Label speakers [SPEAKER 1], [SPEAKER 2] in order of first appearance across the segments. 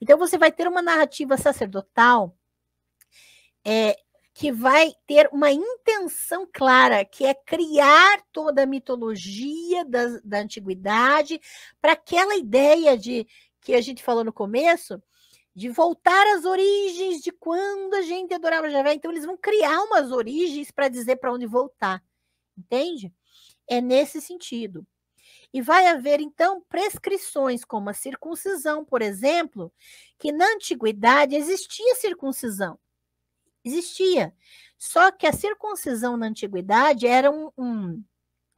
[SPEAKER 1] Então você vai ter uma narrativa sacerdotal é, que vai ter uma intenção clara, que é criar toda a mitologia da, da antiguidade para aquela ideia de que a gente falou no começo, de voltar às origens de quando a gente adorava Javé. Então eles vão criar umas origens para dizer para onde voltar, entende? É nesse sentido. E vai haver, então, prescrições, como a circuncisão, por exemplo, que na antiguidade existia circuncisão. Existia. Só que a circuncisão na antiguidade era um, um,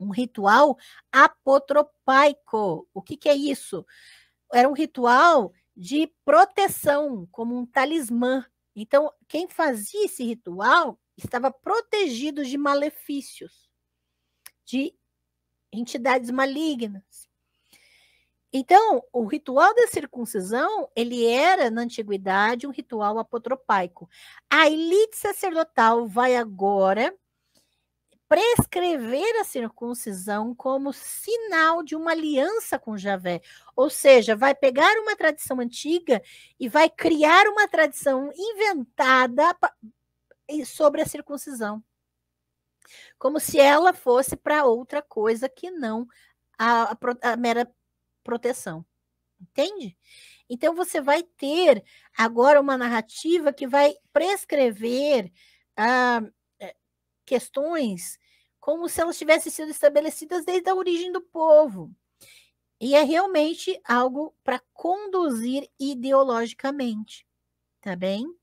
[SPEAKER 1] um ritual apotropaico. O que, que é isso? Era um ritual de proteção, como um talismã. Então, quem fazia esse ritual estava protegido de malefícios, de entidades malignas. Então, o ritual da circuncisão, ele era, na antiguidade, um ritual apotropaico. A elite sacerdotal vai agora prescrever a circuncisão como sinal de uma aliança com Javé. Ou seja, vai pegar uma tradição antiga e vai criar uma tradição inventada sobre a circuncisão. Como se ela fosse para outra coisa que não a, a, a mera proteção. Entende? Então você vai ter agora uma narrativa que vai prescrever ah, eh, questões como se elas tivessem sido estabelecidas desde a origem do povo. E é realmente algo para conduzir ideologicamente, tá bem?